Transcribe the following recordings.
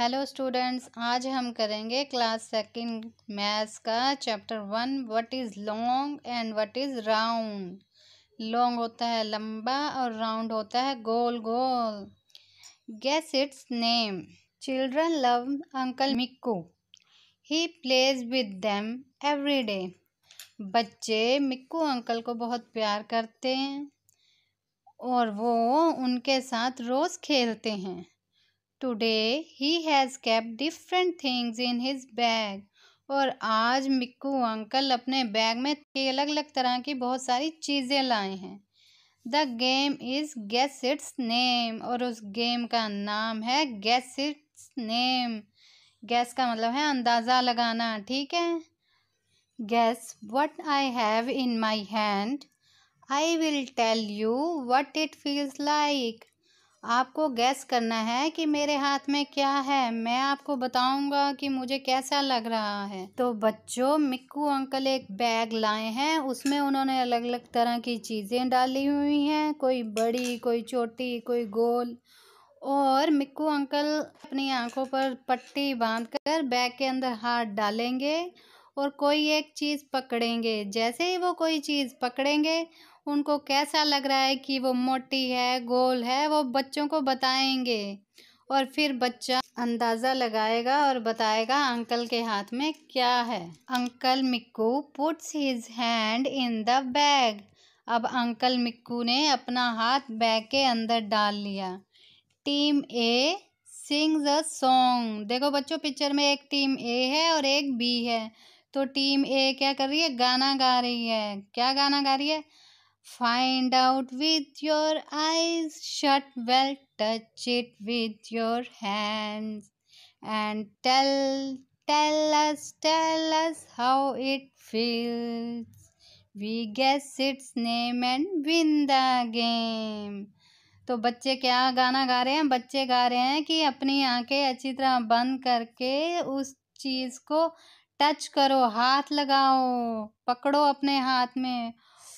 Hello students आज हम करेंगे क्लास सेकंड मैथ्स का chapter one what is long and what is round long होता है लंबा और राउंड होता है गोल गोल guess its name children love uncle Mikku he plays with them every day बच्चे मिक्कू अंकल को बहुत प्यार करते हैं और वो उनके साथ रोज़ खेलते हैं today he has kept different things in his bag और आज मिक्कू अंकल अपने बैग में अलग अलग तरह की बहुत सारी चीज़ें लाए हैं the game is guess its name और उस गेम का नाम है गेस इट्स नेम गैस का मतलब है अंदाज़ा लगाना ठीक है guess what I have in my hand I will tell you what it feels like आपको गैस करना है कि मेरे हाथ में क्या है मैं आपको बताऊंगा कि मुझे कैसा लग रहा है तो बच्चों मिक्कू अंकल एक बैग लाए हैं उसमें उन्होंने अलग अलग तरह की चीज़ें डाली हुई हैं कोई बड़ी कोई छोटी कोई गोल और मिक्कू अंकल अपनी आंखों पर पट्टी बांधकर बैग के अंदर हाथ डालेंगे और कोई एक चीज़ पकड़ेंगे जैसे ही वो कोई चीज़ पकड़ेंगे उनको कैसा लग रहा है कि वो मोटी है गोल है वो बच्चों को बताएंगे और फिर बच्चा अंदाज़ा लगाएगा और बताएगा अंकल के हाथ में क्या है uncle Mikku puts his hand in the bag अब अंकल मिक्कू ने अपना हाथ बैग के अंदर डाल लिया team A sings a song देखो बच्चों पिक्चर में एक टीम ए है और एक बी है तो टीम ए क्या कर रही है गाना गा रही है क्या गाना गा रही है Find out with your eyes, shut well, touch it with your hands, and tell, tell us, tell us how it feels. we guess its name and win the game तो बच्चे क्या गाना गा रहे हैं बच्चे गा रहे हैं कि अपनी आंखें अच्छी तरह बंद करके उस चीज़ को टच करो हाथ लगाओ पकड़ो अपने हाथ में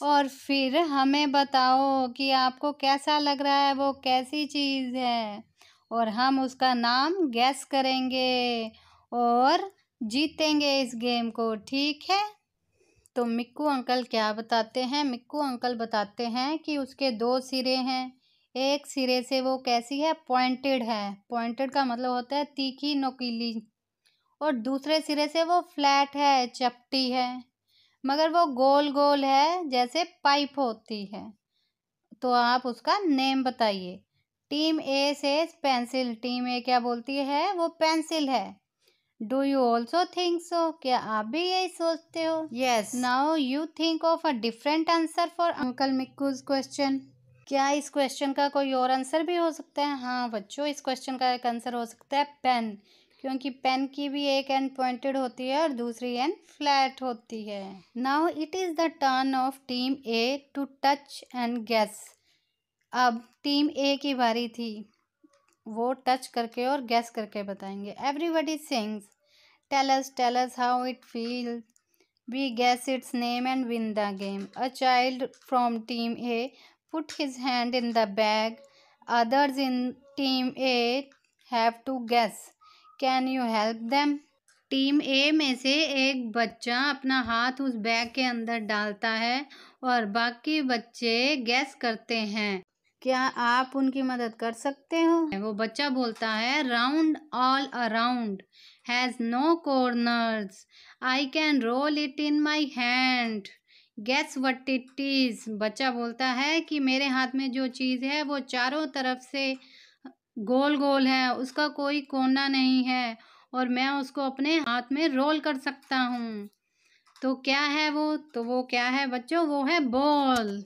और फिर हमें बताओ कि आपको कैसा लग रहा है वो कैसी चीज़ है और हम उसका नाम गैस करेंगे और जीतेंगे इस गेम को ठीक है तो मिक्कू अंकल क्या बताते हैं मिक्कू अंकल बताते हैं कि उसके दो सिरे हैं एक सिरे से वो कैसी है पॉइंटेड है पॉइंटेड का मतलब होता है तीखी नोकीली और दूसरे सिरे से वो फ्लैट है चपटी है मगर वो गोल गोल है जैसे पाइप होती है तो आप उसका नेम बताइए टीम ए से पेंसिल टीम ए क्या बोलती है वो पेंसिल है do you also think so क्या आप भी यही सोचते हो yes now you think of a different answer for uncle Mikku's question क्या इस क्वेश्चन का कोई और आंसर भी हो सकता है हाँ बच्चों इस क्वेश्चन का एक आंसर हो सकता है पेन क्योंकि पेन की भी एक एंड पॉइंटेड होती है और दूसरी एंड फ्लैट होती है now it is the turn of team A to touch and guess अब टीम ए की बारी थी वो टच करके और गैस करके बताएंगे everybody sings tell tells tell how it feel we guess its name and win the game a child from team A put his hand in the bag others in team A have to guess can you help them team A में से एक बच्चा अपना हाथ उस bag के अंदर डालता है और बाकी बच्चे गैस करते हैं क्या आप उनकी मदद कर सकते हो वो बच्चा बोलता है round all around has no corners I can roll it in my hand guess what it is बच्चा बोलता है कि मेरे हाथ में जो चीज़ है वो चारों तरफ से गोल गोल है उसका कोई कोना नहीं है और मैं उसको अपने हाथ में रोल कर सकता हूँ तो क्या है वो तो वो क्या है बच्चों वो है बॉल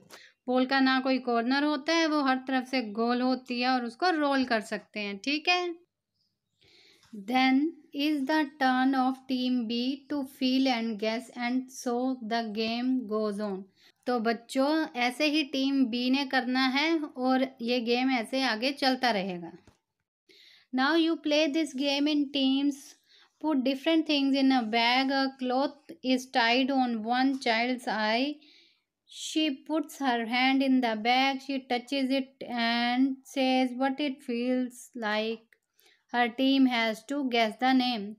बॉल का ना कोई कॉर्नर होता है वो हर तरफ से गोल होती है और उसको रोल कर सकते हैं ठीक है then is the turn of team B to feel and guess and so the game goes on तो बच्चों ऐसे ही टीम बी ने करना है और ये गेम ऐसे आगे चलता रहेगा now you play this game in teams put different things in a bag a cloth is tied on one child's eye she puts her hand in the bag she touches it and says what it feels like her team has to guess the name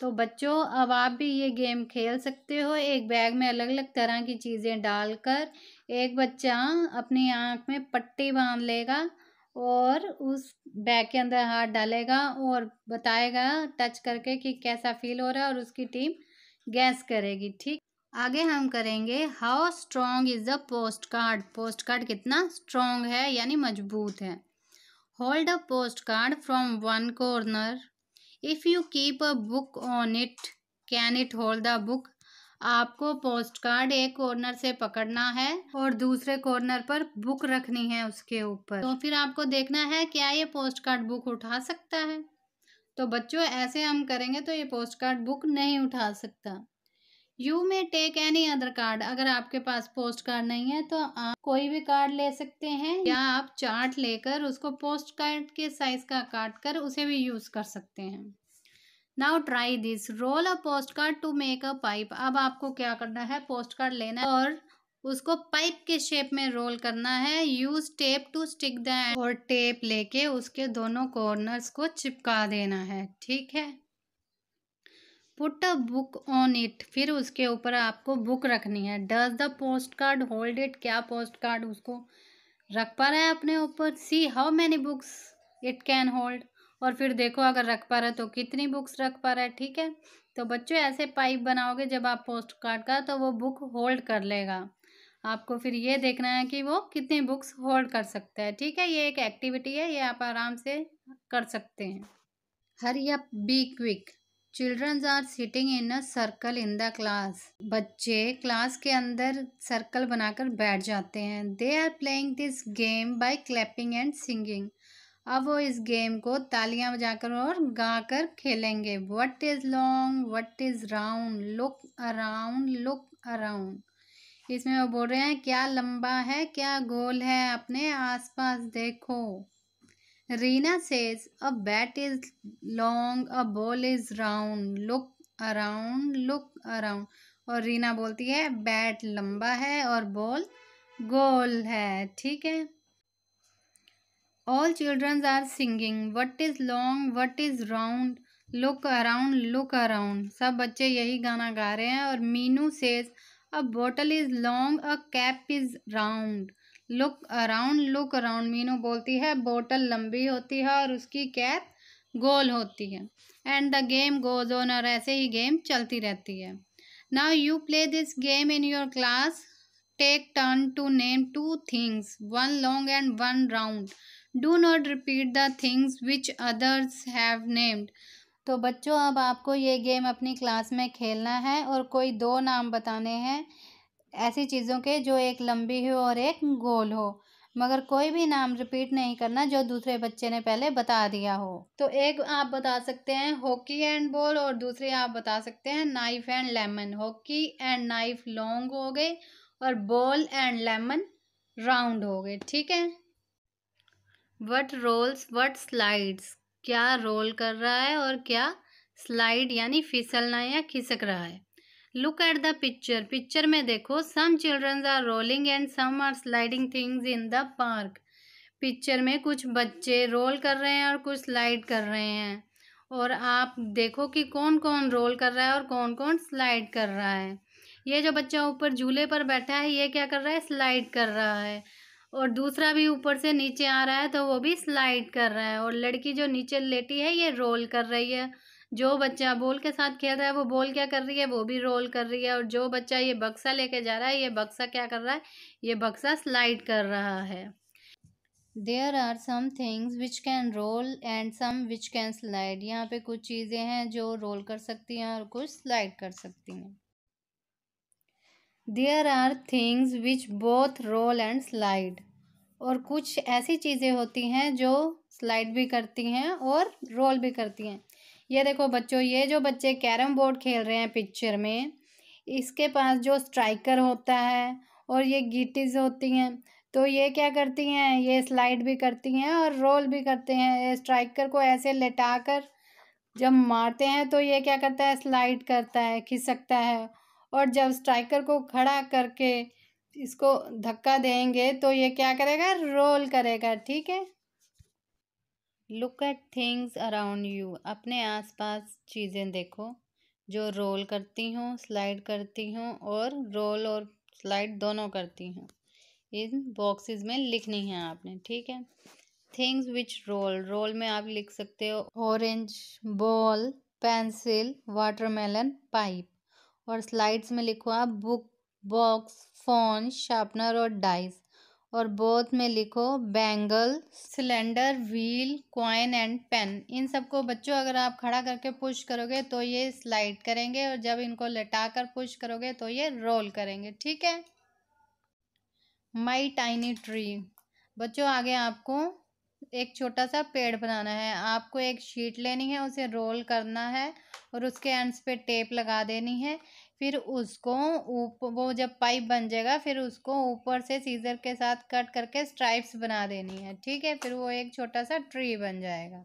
तो बच्चों अब आप भी ये game खेल सकते हो एक बैग में अलग अलग तरह की चीज़ें डालकर एक बच्चा अपनी आँख में पट्टी बांध लेगा और उस बैग के अंदर हाथ डालेगा और बताएगा टच करके कि कैसा फील हो रहा है और उसकी टीम गैस करेगी ठीक आगे हम करेंगे how strong is the postcard postcard कितना स्ट्रॉन्ग है यानी मजबूत है hold a postcard from one corner if you keep a book on it can it hold the book आपको पोस्ट कार्ड एक कॉर्नर से पकड़ना है और दूसरे कॉर्नर पर बुक रखनी है उसके ऊपर तो फिर आपको देखना है क्या ये पोस्ट कार्ड बुक उठा सकता है तो बच्चों ऐसे हम करेंगे तो ये पोस्ट कार्ड बुक नहीं उठा सकता यू में टेक एनी अदर कार्ड अगर आपके पास पोस्ट कार्ड नहीं है तो आप कोई भी कार्ड ले सकते हैं या आप चार्ट लेकर उसको पोस्ट कार्ड के साइज का काट कर उसे भी यूज़ कर सकते हैं now try this roll a postcard to make a pipe अब आपको क्या करना है पोस्ट कार्ड लेना है और उसको पाइप के शेप में रोल करना है use tape to stick the end और टेप लेके उसके दोनों कॉर्नर्स को चिपका देना है ठीक है put a book on it फिर उसके ऊपर आपको बुक रखनी है does the postcard hold it क्या पोस्ट कार्ड उसको रख पा रहा है अपने ऊपर see how many books it can hold और फिर देखो अगर रख पा रहे तो कितनी बुक्स रख पा रहा है ठीक है तो बच्चों ऐसे पाइप बनाओगे जब आप पोस्ट कार्ड का तो वो बुक होल्ड कर लेगा आपको फिर ये देखना है कि वो कितनी बुक्स होल्ड कर सकता है ठीक है ये एक एक्टिविटी है ये आप आराम से कर सकते हैं hurry up be quick childrens are sitting in a circle in the class बच्चे क्लास के अंदर सर्कल बनाकर बैठ जाते हैं they are playing this game by clapping and singing अब वो इस गेम को तालियां बजाकर और गाकर खेलेंगे what is long what is round look around look around इसमें वो बोल रहे हैं क्या लंबा है क्या गोल है अपने आसपास देखो Reena says a bat is long a ball is round look around look around और रीना बोलती है बैट लंबा है और बॉल गोल है ठीक है All children are singing. What is long? What is round? Look around, look around. सब बच्चे यही गाना गा रहे हैं और Meenu says a bottle is long, a cap is round. Look around, look around. Meenu बोलती है बोतल लंबी होती है और उसकी कैप गोल होती है and the game goes on और ऐसे ही गेम चलती रहती है now you play this game in your class take turn to name two things one long and one round do not repeat the things which others have named तो बच्चों अब आपको ये गेम अपनी क्लास में खेलना है और कोई दो नाम बताने हैं ऐसी चीज़ों के जो एक लंबी हो और एक गोल हो मगर कोई भी नाम रिपीट नहीं करना जो दूसरे बच्चे ने पहले बता दिया हो तो एक आप बता सकते हैं हॉकी एंड बॉल और दूसरे आप बता सकते हैं knife and lemon hockey and knife long हो गए और बॉल एंड लेमन राउंड हो गए ठीक है वट रोल्स वट स्लाइड्स क्या रोल कर रहा है और क्या स्लाइड यानी फिसलना या खिसक रहा है look at the picture picture में देखो some childrens are rolling and some are sliding things in the park picture में कुछ बच्चे रोल कर रहे हैं और कुछ स्लाइड कर रहे हैं और आप देखो कि कौन कौन रोल कर रहा है और कौन कौन स्लाइड कर रहा है ये जो बच्चा ऊपर झूले पर बैठा है ये क्या कर रहा है स्लाइड कर रहा है और दूसरा भी ऊपर से नीचे आ रहा है तो वो भी स्लाइड कर रहा है और लड़की जो नीचे लेटी है ये रोल कर रही है जो बच्चा बॉल के साथ खेल रहा है वो बॉल क्या कर रही है वो भी रोल कर रही है और जो बच्चा ये बक्सा लेके जा रहा है ये बक्सा क्या कर रहा है ये बक्सा स्लाइड कर रहा है there are some things which can roll and some which can slide यहाँ पे कुछ चीज़ें हैं जो रोल कर सकती हैं और कुछ स्लाइड कर सकती हैं there are things which both roll and slide और कुछ ऐसी चीज़ें होती हैं जो स्लाइड भी करती हैं और रोल भी करती हैं ये देखो बच्चों ये जो बच्चे कैरम बोर्ड खेल रहे हैं पिक्चर में इसके पास जो स्ट्राइकर होता है और ये गिटीज होती हैं तो ये क्या करती हैं ये स्लाइड भी करती हैं और रोल भी करते हैं स्ट्राइकर को ऐसे लेटा कर जब मारते हैं तो ये क्या करता है स्लाइड करता है खिसकता है और जब स्ट्राइकर को खड़ा करके इसको धक्का देंगे तो ये क्या करेगा रोल करेगा ठीक है look at things around you अपने आसपास चीज़ें देखो जो रोल करती हूँ स्लाइड करती हूँ और रोल और स्लाइड दोनों करती हूँ इन बॉक्सेस में लिखनी है आपने ठीक है थिंग्स विच रोल रोल में आप लिख सकते हो orange ball pencil watermelon pipe और स्लाइड्स में लिखो आप बुक बॉक्स फोन शार्पनर और डाइस और बोथ में लिखो bangle cylinder wheel coin and pen इन सबको बच्चों अगर आप खड़ा करके पुश करोगे तो ये स्लाइड करेंगे और जब इनको लटा कर पुश करोगे तो ये रोल करेंगे ठीक है माई टाइनी ट्री बच्चों आगे आपको एक छोटा सा पेड़ बनाना है आपको एक शीट लेनी है उसे रोल करना है और उसके एंड्स पे टेप लगा देनी है फिर उसको ऊपर वो जब पाइप बन जाएगा फिर उसको ऊपर से सीजर के साथ कट करके स्ट्राइप्स बना देनी है ठीक है फिर वो एक छोटा सा ट्री बन जाएगा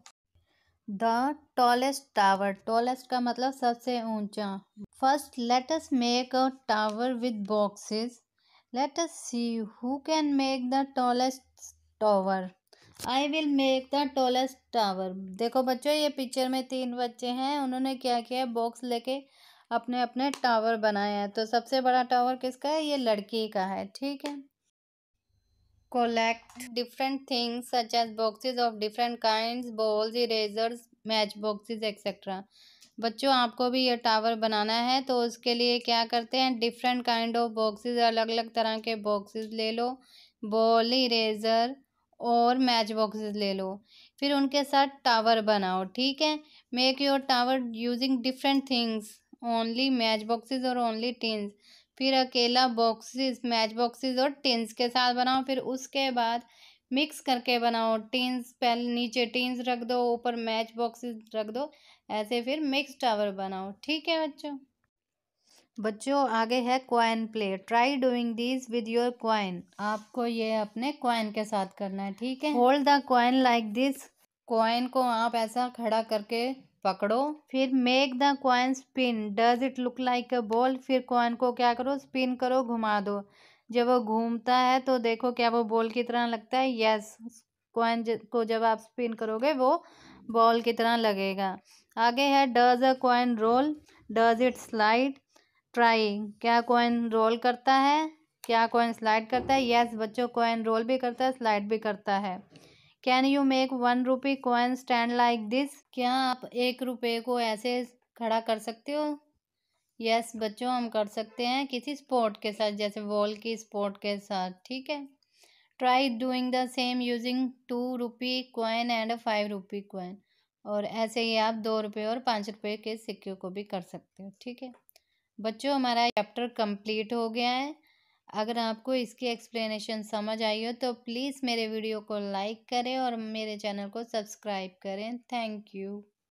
द टॉलेस्ट टावर टॉलेस्ट का मतलब सबसे ऊंचा first let us make a tower with boxes let us see who can make the tallest tower I will make the tallest tower देखो बच्चों ये पिक्चर में तीन बच्चे हैं उन्होंने क्या किया बॉक्स लेके अपने अपने टावर बनाए हैं तो सबसे बड़ा टावर किसका है ये लड़की का है ठीक है collect different things such as boxes of different kinds balls erasers match boxes etcetera बच्चों आपको भी ये टावर बनाना है तो उसके लिए क्या करते हैं डिफरेंट काइंड ऑफ बॉक्सेस अलग अलग तरह के बॉक्सेस ले लो बॉल इरेजर और मैच बॉक्सेस ले लो फिर उनके साथ टावर बनाओ ठीक है make your tower using different things only match boxes और ओनली टेंस फिर अकेला बॉक्सेस मैच बॉक्सेस और टिन्स के साथ बनाओ फिर उसके बाद मिक्स करके बनाओ टीन्स पहले नीचे टीन्स रख दो ऊपर मैच बॉक्सेस रख दो ऐसे फिर मिक्स टावर बनाओ ठीक है बच्चों बच्चों आगे है coin play try doing this with your coin आपको ये अपने क्वाइन के साथ करना है ठीक है hold the coin like this coin को आप ऐसा खड़ा करके पकड़ो फिर make the coin spin does it look like a ball फिर क्वाइन को क्या करो स्पिन करो घुमा दो जब वो घूमता है तो देखो क्या वो बॉल की तरह लगता है यस क्वाइन को जब आप स्पिन करोगे वो बॉल की तरह लगेगा आगे है does a coin roll does it slide try क्या कॉइन रोल करता है क्या कॉइन स्लाइड करता है यस बच्चों कॉइन रोल भी करता है स्लाइड भी करता है can you make one rupee coin stand like this क्या आप एक रुपये को ऐसे खड़ा कर सकते हो यस yes, बच्चों हम कर सकते हैं किसी स्पोर्ट के साथ जैसे वॉल की स्पोर्ट के साथ ठीक है try doing the same using two rupee coin and five rupee coin और ऐसे ही आप दो रुपये और पाँच रुपये के सिक्के को भी कर सकते हो ठीक है बच्चों हमारा चैप्टर कंप्लीट हो गया है अगर आपको इसकी एक्सप्लेनेशन समझ आई हो तो प्लीज़ मेरे वीडियो को लाइक करें और मेरे चैनल को सब्सक्राइब करें थैंक यू